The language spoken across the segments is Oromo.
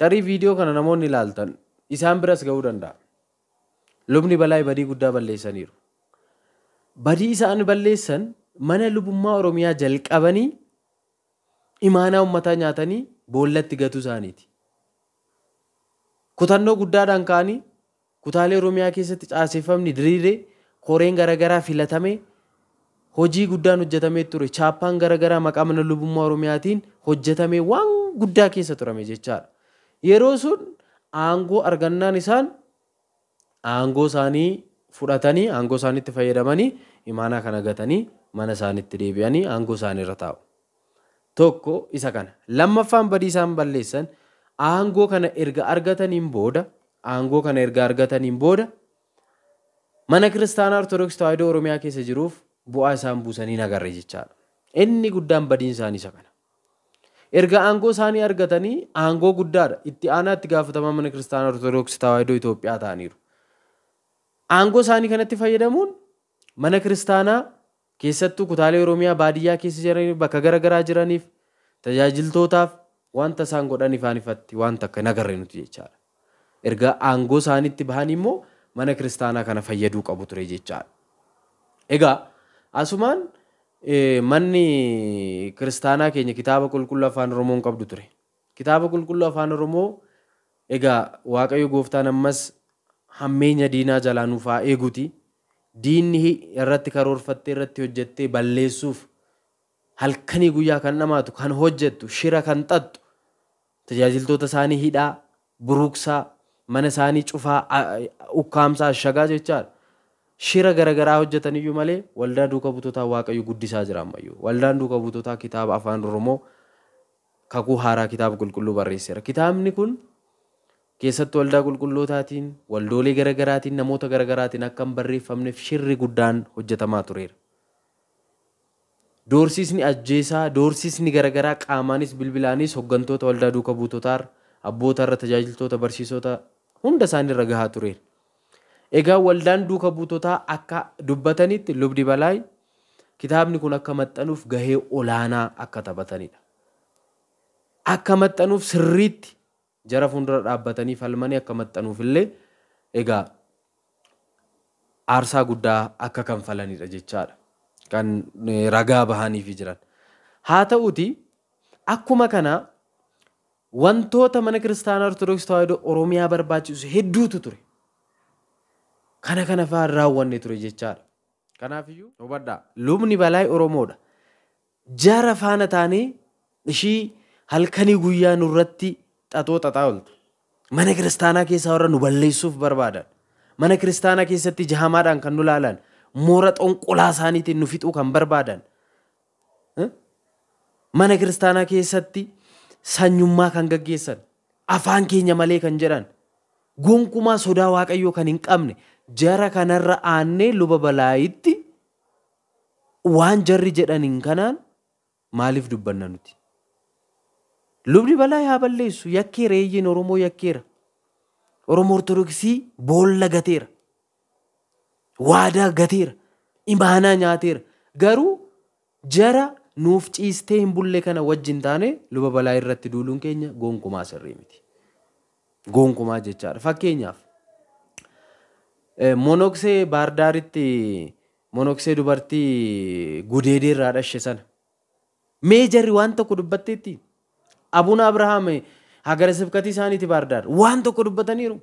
Tarii viidiyoo kana namoonni ilaaltan isaan biras gahuu danda'a. Lubni balaa badii guddaa balleessaniiru. Badii isaan balleessan mana lubummaa Oromiyaa jalqabanii imaanaa uummataa nyaatanii boollatti gatuu isaaniiti. Kutannoo guddaadhaan ka'anii kutaalee Oromiyaa keessatti caaseffamni diriiree koreen garaagaraa filatamee hojii guddaan hojjetamee ture. Chaappaan garaagaraa maqaa mana lubummaa Oromiyaatiin hojjetamee waan guddaa keessa turame jechaadha. Yeroo sun aangoo argannaan isaan aangoo isaanii fudhatanii aangoo isaaniitti fayyadamanii imaanaa kana gatanii mana isaaniitti deebi'anii aangoo irra taa'u. Tokko isa kana. Lammaffaan badii isaan balleessan aangoo kana erga argataniin booda aangoo kana erga argataniin booda mana kiristaanaa Ortodoksii Tawaahidoo Oromiyaa keessa jiruuf bu'aa isaan buusanii nagarre jechaadha. Inni guddaan badiin isaanii isa kana. erga aangoo isaanii argatanii aangoo guddaadha itti aanaa itti gaafatamaa mana kiristaanaa ortodoksii tawaahidoo Itoophiyaa ta'aniiru. Aangoo isaanii kanatti fayyadamuun mana kiristaanaa keessattuu kutaalee Oromiyaa baadiyyaa keessa jiraniif bakka garaa jiraniif tajaajiltootaaf wanta isaan godhan ifaan ifatti wanta akka hin agarre nuti jechaadha. Erga aangoo isaaniitti bahan immoo mana kiristaanaa kana fayyaduu qabu ture jechaadha. Egaa asumaan Eh, manni kiristaanaa keenya kitaaba qulqulluu afaan Oromoon qabdu ture. Kitaaba qulqulluu afaan Oromoo egaa Waaqayyo gooftaan ammas hammeenya diinaa jalaa nuuf eeguuti. Diinni irratti karoorfattee irratti hojjettee balleessuuf halkanii guyyaa kan dhamaatu kan hojjettu shira kan xaxxu tajaajiltoota isaanii hidhaa buruqsaa mana isaanii cufaa ukkaamsaa shagaa jechaadha. shira garaa hojjetan iyyuu malee waldaa duuka buutootaa waaqayyo guddisaa jira ammayyuu. Waldaan duukaa buutootaa kitaaba afaan Oromoo kakuu haaraa kitaaba qulqulluu barreesseera. Kitaabni kun keessatti waldaa qulqullootaatiin waldoolee garaatiin namoota garaagaraatiin akka hin barreeffamneef shirri guddaan hojjetamaa tureera. Doorsisni ajjeesaa, doorsisni garaa qaamaanis bilbilaanis hoggantoota waldaa duuka buutootaa, abboota irra tajaajiltoota barsiisota hunda isaanii gahaa tureera. Egaa waldaan duuka butotaa akka dubbatanitti lubdi balaayi kitaabni kun akka maxxanuuf gahee olaanaa akka taphatanidha. Akka maxxanuuf sirriitti jara fuuldura dhaabbatanii falmanii akka maxxanuuf illee egaa aarsaa guddaa akka kan falanidha jechaadha. Kan e, ragaa bahaniif jiran. Haa ta'uti akkuma kanaa wantoota mana kiristaanaa Ortodoksii Tawaahidoo Oromiyaa barbaachisu hedduutu ture. kana kana fa'aan raawwanne ture jechaadha. Kanaafiyyuu hubadhaa lubni balaa Oromoodha. Jaara faana taanee ishii halkanii guyyaa nurratti xatoo xaxaa ooltu. Mana kiristaanaa keessaa warra nu balleessuuf barbaadan. Mana kiristaanaa keessatti jahamaadhaan kan nu laalan. Moora xonqolaa isaaniitiin nu fixuu kan barbaadan. Hm? Mana kiristaanaa keessatti sanyummaa kan gaggeessan. Afaan keenya malee kan jedhan. Gonkumaa sodaa waaqayyoo kan hin qabne. jara kanarra aannee luba balaayitti waan jarri jedhaniin kanaan maaliif dubbanna nuti? Lubni balaa yaa balleessu yakkeera eeyyiin Oromoo yakkeera. Oromoo Ortodoksii boolla gateera. Waadaa gateera. Imaanaa nyaateera. Garuu jara nuuf ciistee hin bulle kana wajjin taane luba balaa irratti duluun keenya gonkumaa sirrii miti. Gonkumaa jechaadha. Fakkeenyaaf Eh, monoksee Baardaaritti monoksee dubartii gudeedee irraa dhashe Mee jarri waan tokko dubbatteetti. Abuun Abrahaam eh, hagara sibkatii isaaniiti Baardaar waan tokko dubbataniiru.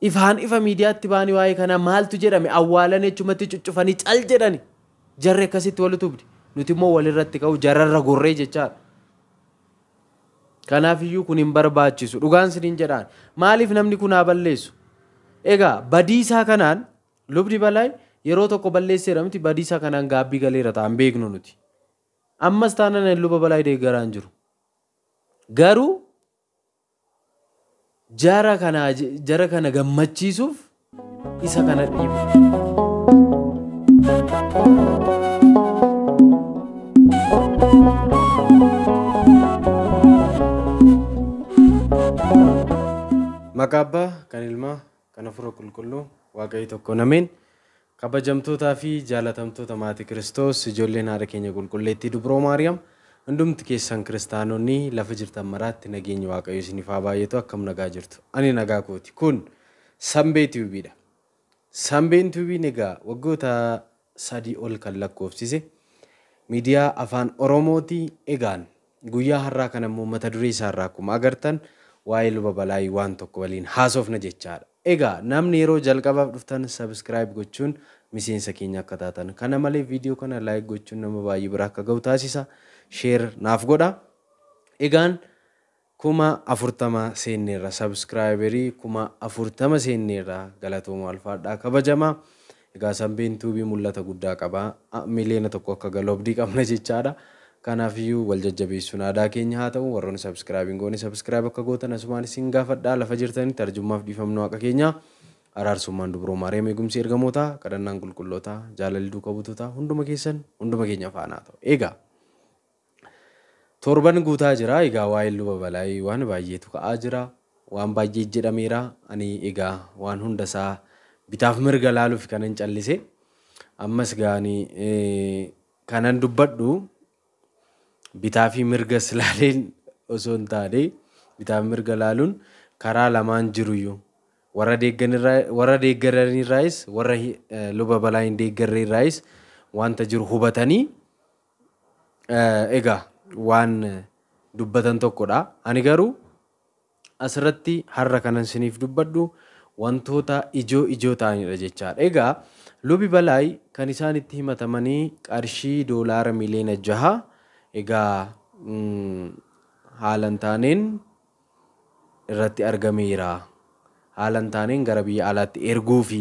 Ifaan ifa miidiyaatti baanii maltu kanaa maaltu jedhame awwaalan jechumatti cuccufanii cal jedhani. Jarri akkasitti walitti ubdi. Nuti immoo walirratti ka'u jarrarra gorree jechaadha. Kanaafiyyuu kun hin barbaachisu. Dhugaan siniin jedhaan maaliif namni kun haa balleessu? Egaa badiisaa kanaan lubdi balaayi yeroo tokko balleesseera miti badiisaa kanaan gaabbii galeera ta'an beeknu nuti. Ammas taanaan luba balaayi deeggaraa jiru. Garuu jara kana, jara kana gammachiisuuf isa kana dhiibu. Maqaa abbaa kan ilmaa kan ofirra qulqulluu waaqayyo tokko nameen kabajamtootaa fi jaalatamtoota maatii kiristoos ijoolleen haadha keenya qulqulleettii dubroo maariyaam hundumti keessan kiristaanonni lafa jirtan maraatti nageenyi waaqayyo isiniif haa baay'atu akkam nagaa jirtu ani nagaa kooti kun sanbee tiiviidha sanbeen tiiviin egaa waggoota sadii ol kan lakkoofsise miidiyaa afaan oromootii egaan guyyaa har'aa kan immoo mata duree isaa irraa akkuma agartan. waa'ee luba balaa waan tokko waliin haasofna jechaadha. Egaa namni yeroo jalqabaaf dhuftan sabiskiraayib gochuun miseensa keenya akka taatan. Kana malee viidiyoo kana laayik gochuun nama baay'ee bira akka ga'u taasisa. Sheer naaf godha. Egaan kuma afurtama seenneerra sabiskiraayibarii kuma afurtama seenneerra galatooma alfaadhaa kabajama. Egaa sanbeen tuubii mul'ata guddaa qaba. Miliyoona tokko akka galoobdii qabna jechaadha. kanaaf iyyuu wal jajjabeessuun aadaa keenya haa ta'u warroonni sabsiraabiin goone sabsiraayib akka gootan asumaan isin gaafadhaa lafa jirtanii tarjummaaf dhiifamnu haqa keenya araarsummaan dubroo maariyaam eegumsi ergamootaa kadhannaan qulqullootaa jaalalli duukaa butotaa hunduma keessan hunduma keenya faanaa ta'u egaa. torban guutaa jira egaa waa'ee luba balaayii waan baay'eetu ka'aa jira waan baay'ee jedhameera ani egaa waan hundasaa bitaaf mirga laaluuf kanan callise ammas gaanii kanan dubbadhu bitaa fi mirga silaaleen osoo hin taane bitaa fi mirga laaluun karaa lamaan jiruyyuu warra deeggaranirraayis warra eh, luba balaa hin deeggarreerraayis wanta jiru hubatanii eh, egaa waan eh, dubbatan tokkodha. Ani garuu asirratti har'a kanan siniif dubbadhu wantoota ijoo ijoo ta'anidha jechaadha. Egaa lubi balaayi kan isaan itti himatamanii qarshii doolaara miliyoona jaha. Egaa mm, haalaan taaneen irratti argameera. Haalaan taaneen gara biyya alaatti erguufi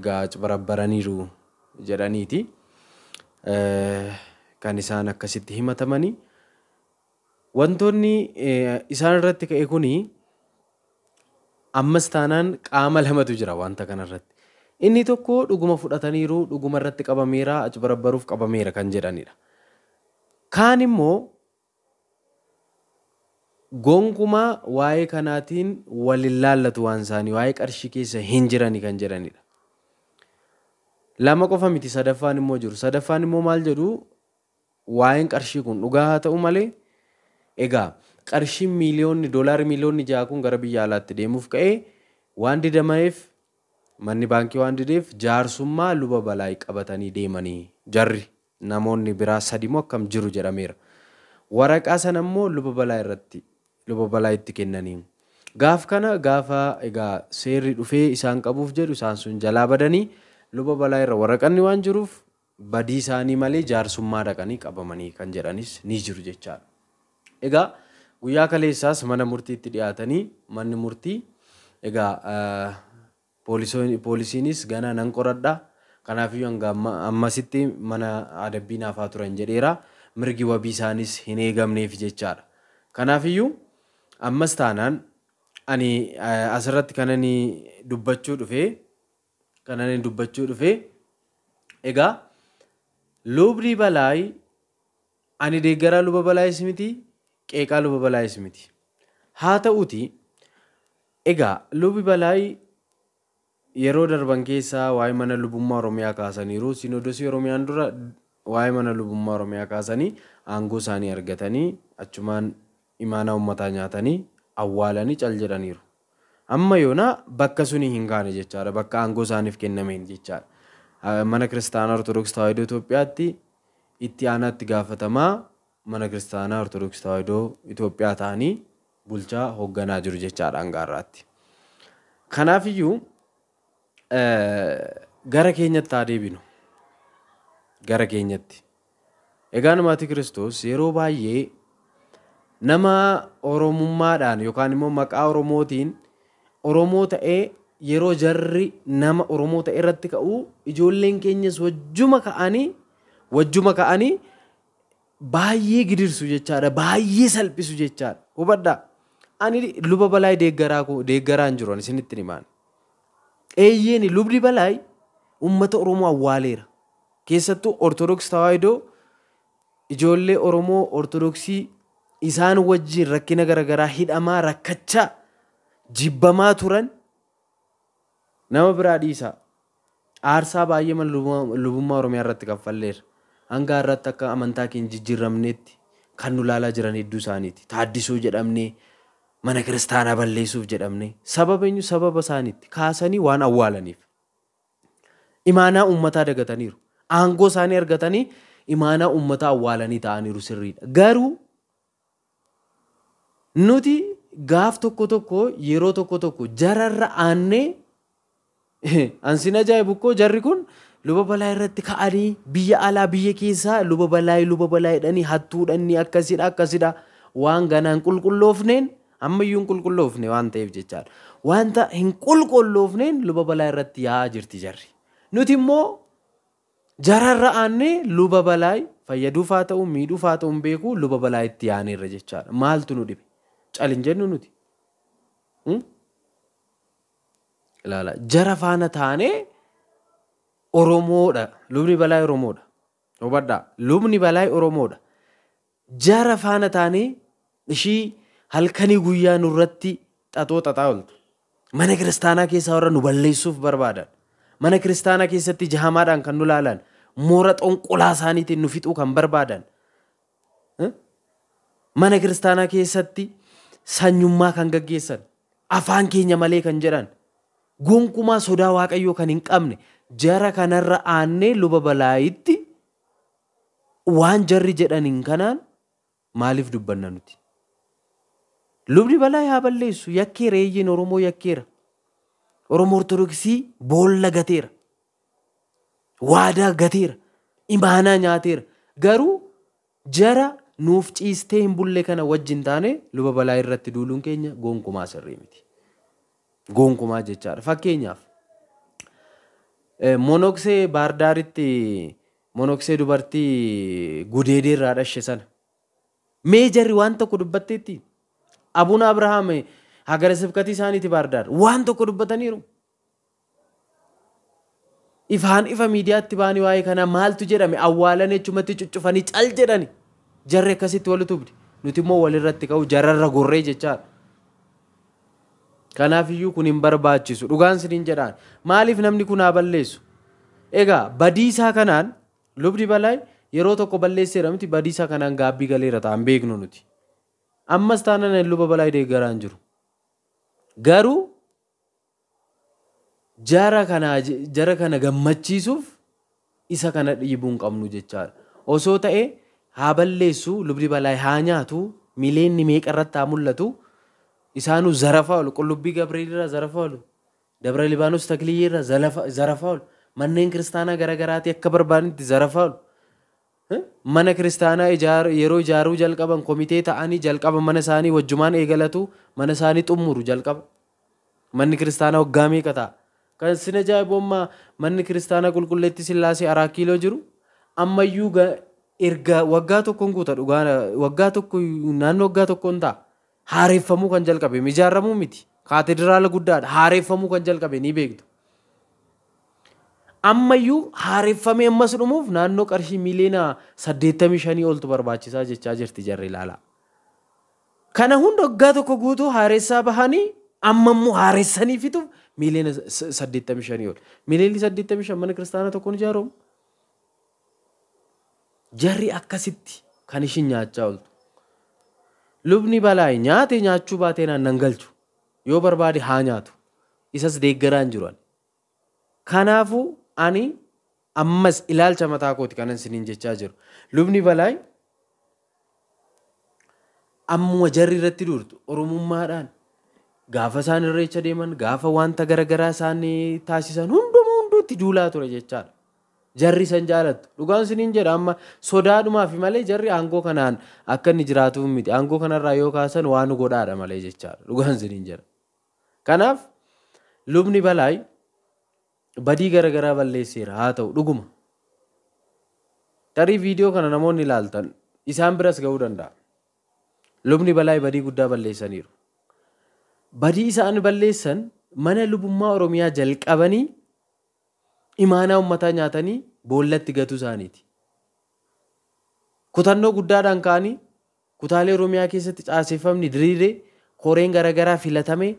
egaa cabarabbaraniiru jedhaniiti eh, kan isaan akkasitti himatamani. Eh, isaan irratti ka'e kun ammas taanaan qaama lamatu jira wanta irratti. Inni tokko dhuguma fudhataniiru, dhuguma irratti qabameera, achi barabbaruuf qabameera kan jedhanidha. Kaan immoo gonkumaa waa'ee kanaatiin wal laallatu waan isaanii waa'ee qarshii keessa hin jirani kan jedhanidha. Lama qofa miti sadaffaan immoo jiru. Sadaffaan immoo maal jedhu waa'een qarshii kun dhugaa haa ta'u malee egaa qarshiin miiliyoonni doolaarri miiliyoonni ja'a kun gara biyya alaatti deemuuf ka'ee waan didama'eef manni baankii waan dideef jaarsummaa luba balaa qabatanii deemanii jarri. namoonni biraa sadi moo akkam jiru jedhameera. Waraqaa sana immoo luba balaa irratti luba balaa itti kennaniin. Gaaf kana gaafa egaa seerri dhufee isaan qabuuf jedhu isaan sun jalaa badanii luba balaa irra waraqanni waan jiruuf badii isaanii malee jaarsummaa dhaqanii qabamanii kan jedhanis ni jiru jechaadha. Egaa guyyaa kaleessaas mana murtiitti dhiyaatanii manni murtii egaa eh, poolisiinis ganaa nan qoradhaa Kanaafiyyuu ammasitti mana adabbii turan jedheera. Mirgi wabii isaanis hin eegamneef jechaadha. Kanaafiyyuu ammas taanaan ani eh, asirratti kan dubbachuu dhufee kan dubbachuu dhufee egaa lubni balaayi ani deeggaraa luba balaayis miti qeeqaa luba balaayis miti. Haa ta'uutii egaa lubi balaayi yeroo darban keessaa waa'ee mana lubummaa Oromiyaa kaasaniiru. Sinodoosii Oromiyaan dura waa'ee mana lubummaa Oromiyaa kaasanii aangoo isaanii argatanii achumaan imaanaa uummataa nyaatanii awwaalanii cal jedhaniiru. Amma yoona bakka sunii hin kaane jechaadha. Bakka aangoo isaaniif kennameen jechaadha. Mana kiristaanaa Ortodoksii Tawaahidoo Itoophiyaatti itti aanaatti gaafatamaa mana kiristaanaa Ortodoksii Tawaahidoo Itoophiyaa ta'anii bulchaa hoogganaa jiru jechaadha hangaarraatti. Kanaafiyyuu gara keenyatti haa deebinu. Gara keenyatti. egaa maatii Kiristoos yeroo baay'ee nama Oromummaadhaan yookaan immoo maqaa Oromootiin Oromoo ta'ee yeroo jarri nama Oromoo ta'e irratti ka'u ijoolleen keenyas wajjuma ka'anii wajjuma ka'anii baay'ee gidirsu jechaadha. Baay'ee salphisu jechaadha. Hubadhaa. Ani luba balaa deeggaraa deeggaraan jiru isinitti himaan. eeyyeen lubni balaayi uummata Oromoo awwaaleera. Keessattuu Ortodoks Tawaahidoo ijoollee Oromoo Ortodoksii isaan wajjin rakkina garagaraa hidhamaa rakkachaa jibbamaa turan nama biraa dhiisa. Aarsaa baay'ee lubummaa Oromiyaa irratti kaffalleera. Hanga har'aatti akka amantaa keenya jijjiiramneetti kan nu jiran hedduu isaaniiti. taaddisuu jedhamnee. mana kiristaanaa balleessuuf jedhamne sababa eenyu sababa isaaniitti kaasanii waan awwaalaniif. Imaanaa uummataa dagataniiru. Aangoo isaanii argatanii imaanaa uummataa awwaalanii ta'aniiru sirriidha. Garuu nuti gaaf tokko tokko yeroo tokko tokko jararra aannee ansin ajaa'ibu koo jarri kun luba balaa irratti ka'anii biyya alaa biyya keessaa luba balaa luba balaa jedhanii hattuudhanni akkasidha akkasidha waan ganaan qulqulloofneen. ammayyuu hin qulqulloofne waan ta'eef jechaadha. Wanta hin qulqulloofneen luba balaa irratti yaa'aa jirti jarri. Nuti immoo jararra aanee luba balaa fayyaduuf haa ta'u miidhuuf haa ta'u beekuu luba balaa itti yaaneerra jechaadha. Maaltu nu dhibe? Calin jennu nuti. Hmm? Ilaala jara faana taanee Oromoodha. Lubni balaa Oromoodha. Hubadhaa lubni balaa Oromoodha. Jara faana taanee ishii halkanii guyyaa nurratti xaxoo xaxaa oolta. Mana kiristaanaa keessaa warra nu balleessuuf barbaadan. Mana kiristaanaa keessatti jahamaadhaan kan nu laalan. Moora xonqolaa isaaniitiin nu fixuu kan barbaadan. Hm? Mana kiristaanaa keessatti sanyummaa kan gaggeessan. Afaan keenya malee kan jedhan. Gonkumaa sodaa waaqayyoo kan hin qabne. Jara kanarra aannee luba balaayitti waan jarri jedhaniin kanaan maaliif dubbanna nuti? Lubni balaa yaa balleessu yakkera reeyyiin Oromoo yakkeera. Oromoo Ortodoksii boolla gateera. Waadaa gateera. Imaanaa nyaateera. Garuu jara nuuf ciistee hin bulle kana wajjin taane luba balaa irratti duluun keenya gonkumaa sirrii miti. Gonkumaa jechaadha. Fakkeenyaaf eh, monoksee baardaaritti monoksee dubartii gudeedee irraa dhashe sana mee jarri waan tokko dubbatteetti Abuun አብርሃም ሀገረ ስብከት isaaniiti ባህርዳር waan tokko dubbataniiru. Ifaan ifa miidiyaatti baanii waa'ee kana maaltu jedhame awwaalan jechumatti cuccufanii cal jedhani jarri akkasitti walitti ubdi nuti immoo walirratti ka'u jararra gorree jechaadha. Kanaafiyyuu kun hin barbaachisu dhugaan siniin jedhaan maaliif namni kun haa balleessu egaa badiisaa kanaan lubdi balaa yeroo tokko balleesseera miti badiisaa kanaan gaabbii galeera ta'an beeknu nuti. ammas taanaan luba balaa deeggaraa hin jiru. Garuu jara kana jara kana gammachiisuuf isa kana dhiibuu qabnu Osoo ta'e haa balleessu lubdi balaa haa nyaatu mileenni meeqa irratti haa mul'atu isaanuu zarafa oolu qullubbii gabriilirraa zarafa oolu dabra libaanos takliyyiirraa zarafa oolu manneen kiristaanaa garaagaraatti akka barbaadanitti zarafa oolu. mana kiristaanaa yeroo ijaaruu jalqaban komitee ta'anii jalqaba mana isaanii wajjumaan eegalatu mana isaanii xummuru jalqaba. Manni kiristaanaa waggaa meeqa ta'a? Kan sin ajaa'iboommaa manni kiristaanaa qulqulleetti sillaasee araa kiiloo jiru ammayyuu erga waggaa tokkoon guuta dhugaa waggaa tokko naannoo waggaa tokkoon ta'a. Haareeffamuu kan jalqabe ijaarramuu miti. Kaatediraala guddaadha. Haareeffamuu kan jalqabe ni beektu. ammayyuu haareffamee ammas dhumuuf naannoo qarshii miliyoona shanii oltu barbaachisaa jechaa jirti jarri ilaalaa. Kana hunda waggaa tokko guutuu haaressaa bahanii amma immoo haaressanii fituuf miliyoona 85 ol. Miliyoonni 85 mana kiristaanaa tokkoon ijaaramu. Jarri akkasitti kan ishin nyaachaa ooltu. Lubni balaa'i nyaate nyaachuu baateenaan nan galchu. Yoo barbaade haa nyaatu. Isas deeggaraa hin jiru. Kanaafuu ani ammas ilaalcha mataa kooti kanan siniin jechaa jiru. Lubni balaay ammuma jarri irratti duurtu oromummaadhaan gaafa isaan irreecha deeman gaafa wanta garaagaraa isaan taasisan hundumaa hunduutti duulaa ture jechaadha. Jarri san jaalattu. Dhugaan siniin jedha amma sodaadhumaaf malee jarri aangoo kanaan akka inni jiraatuuf miti. Aangoo kanarraa yoo kaasan waan godhaadha malee jechaadha. Dhugaan siniin jedha. Kanaaf lubni balaay badii garaagaraa balleesseera haa ta'u dhuguma. Tarii viidiyoo kana namoonni ilaaltan isaan biraas ga'uu danda'a. Lubni balaa badii guddaa balleessaniiru. Badii isaan balleessan mana lubummaa Oromiyaa jalqabanii imaanaa uummataa nyaatanii boollatti gatuu isaaniiti. Kutannoo guddaadhaan ka'anii kutaalee Oromiyaa keessatti caaseffamni diriiree koreen garagaraa filatamee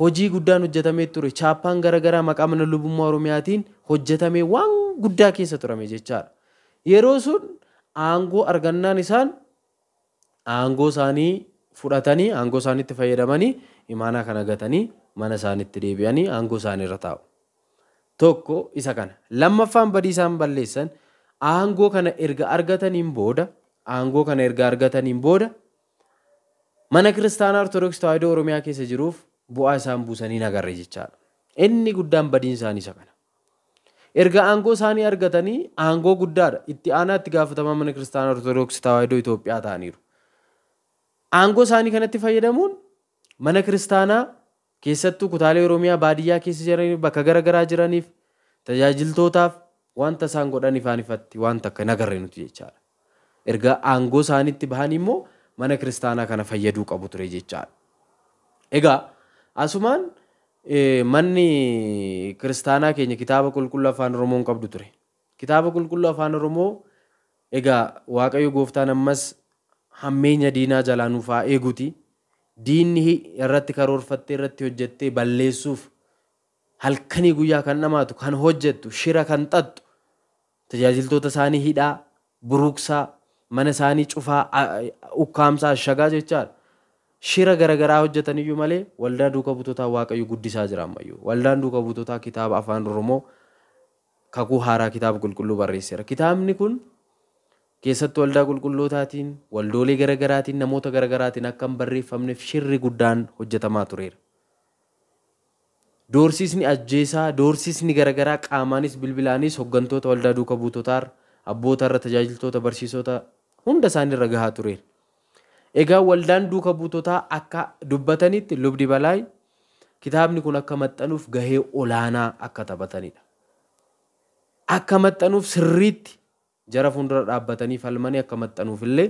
hojii guddaan hojjetamee ture chaappaan garagaraa maqaa mana lubummaa oromiyaatiin hojjetamee waan guddaa keessa turame jechaadha. Yeroo sun aangoo argannaan isaan aangoo isaanii fudhatanii aangoo isaaniitti fayyadamanii imaanaa kana gatanii mana isaaniitti deebi'anii aangoo isaanii irra taa'u. Tokko isa kana. Lammaffaan badii balleessan aangoo kana erga argataniin booda aangoo kana erga argataniin booda mana kiristaanaa Ortodoksii Tawaahidoo Oromiyaa keessa jiruuf bu'aa isaan buusanii nagarre jechaadha. Inni guddaan badiin isaanii isa Erga aangoo isaanii argatanii aangoo guddaadha. Itti aanaa itti gaafatamaa mana kiristaanaa Ortoodooksii Tawaahidoo Itoophiyaa ta'aniiru. Aangoo isaanii kanatti fayyadamuun mana kiristaanaa keessattuu kutaalee Oromiyaa baadiyyaa keessa jiraniif bakka garaagaraa jiraniif tajaajiltootaaf wanta isaan godhan wanta akka nagarre nuti jechaadha. Erga aangoo bahan immoo mana kiristaanaa kana fayyaduu qabu ture jechaadha. Egaa Asumaan eh, manni kiristaanaa keenya kitaaba qulqulluu afaan Oromoon qabdu ture. Kitaaba qulqulluu afaan Oromoo egaa Waaqayyo gooftaan ammas hammeenya diinaa jalaa nuuf eeguuti. Diinni irratti karoorfattee irratti hojjettee balleessuuf halkanii guyyaa kan dhamaatu, kan hojjettu, shira kan xaxxu tajaajiltoota isaanii hidhaa, buruqsaa, mana isaanii cufaa, ukkaamsaa, shagaa jechaadha. shira garaagaraa hojjetan iyyuu malee waldaa duuka butotaa waaqayyoo guddisaa jira ammayyuu. Waldaan duukaa butotaa kitaaba afaan Oromoo kakuu haaraa kitaaba qulqulluu barreesseera. Kitaabni kun keessatti waldaa qulqullootaatiin waldoolee garaagaraatiin namoota garaagaraatiin akka hin barreeffamneef shirri guddaan hojjetamaa tureera. Doorsisni ajjeesaa, doorsisni garaagaraa qaamaanis bilbilaanis hoggantoota waldaa duuka butotaa abboota irra tajaajiltoota barsiisota hunda isaanii gahaa tureera. Egaa waldaan duuka butotaa akka dubbatanitti lubdi balaayi kitaabni kun akka maxxanuuf gahee olaanaa akka taphatanidha. Akka maxxanuuf sirriitti jara fuuldura dhaabbatanii falmanii akka maxxanuuf illee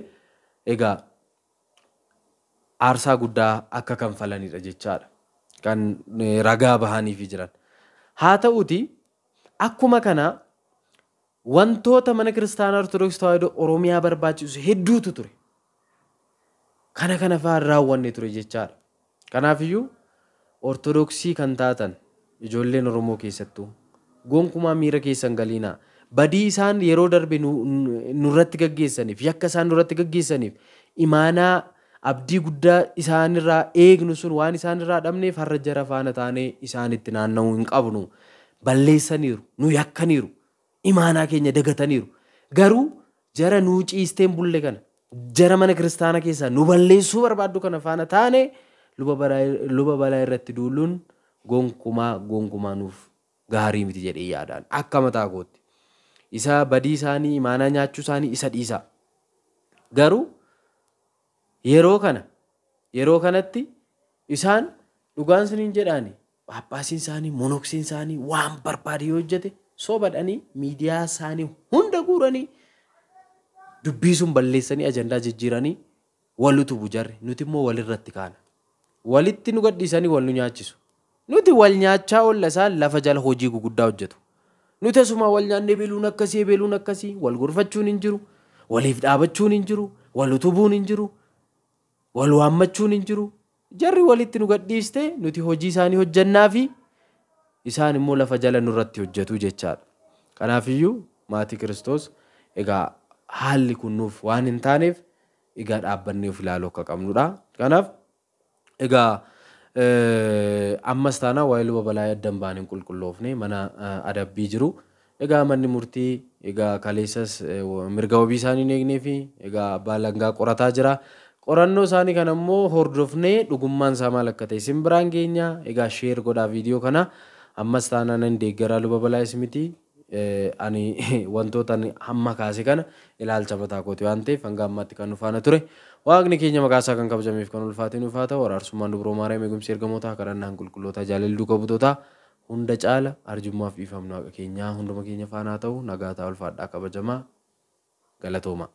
egaa aarsaa guddaa akka kanfalanidha jechaadha. Kan eh, ragaa bahaniif jiran. Haa ta'uuti akkuma kana wantoota mana kiristaanaa Ortodoksii Oromiyaa barbaachisu hedduutu ture. kana kana fa'aa raawwanne ture jechaadha. Kanaafiyyuu ortodoksii kan taatan ijoolleen Oromoo keessattuu gonkumaa miira keessan galiinaa. Badii isaan yeroo darbe nurratti gaggeessaniif yakka isaan nurratti gaggeessaniif imaanaa abdii guddaa isaanirraa eegnu sun waan isaan isaanirraa dhabneef har'a jara faana taanee isaanitti naanna'uu hin qabnu. Balleessaniiru, nu yakkaniiru, imaanaa keenya dagataniiru. Garuu jara nuu ciisteen bulle kana jara mana kiristaanaa keessaa nu balleessuu barbaaddu kana faana taane luba balaa irratti duulluun gonkumaa gonkumaa nuuf gaarii miti jedhee yaadaan akka mataa Isa badii isaanii imaanaa nyaachuu isaanii isa dhiisa. Garuu yeroo kana yeroo kanatti isaan dhugaan siniin jedhaani paappaasiin isaanii monoksiin isaanii waan barbaade yoo hojjete soo badhanii miidiyaa isaanii hunda guuranii dubbii sun balleessanii ajandaa jijjiiranii wal utubu jarri nuti immoo walirratti kaana. Walitti nu gadhiisanii wal nu nyaachisu. Nuti wal nyaachaa oolla isaan lafa jala hojii guguddaa hojjetu. Nuti asuma wal nyaannee beeluun akkasii beeluun akkasii wal gorfachuun hin jiru. Waliif dhaabachuun hin jiru. Wal utubuun hin jiru. Wal waammachuun hin jiru. Jarri walitti nu gadhiiste nuti hojii isaanii hojjannaa isaan immoo lafa jala nurratti hojjetu jechaadha. Kanaafiyyuu maatii Kiristoos haalli kun waan hin taaneef egaa dhaabbannee of ilaaluu akka qabnudha. Kanaaf egaa eh, ammas taanaa waa'ee luba balaa yaddan baan hin qulqulloofne mana eh, adabbii jiru. Egaa manni murtii egaa kaleessas eh, mirga wabii isaanii hin eegnee egaa abbaa langaa qorataa jira. qorannoo isaanii kana hordofne hordofnee dhugummaan isaa maal akka ta'e simbiraan biraan egaa sheer godhaa viidiyoo kana ammas taanaan hin deeggaraa luba balaa ani wantoota ani hamma kaase kana ilaalcha mataa kooti waan ta'eef hanga ammaatti kan nufaana ture. Waaqni keenya maqaa isaa kan kabajameef kan ulfaatiin nuuf haa ta'u araarsummaan dubroo maariyaam eegumsi ergamootaa kadhannaan qulqullootaa jaalalli qabdootaa hunda caala arjummaaf dhiifamnu haqa keenyaa hunduma keenya faanaa ta'u nagaa ta'aa ulfaadhaa kabajamaa galatooma.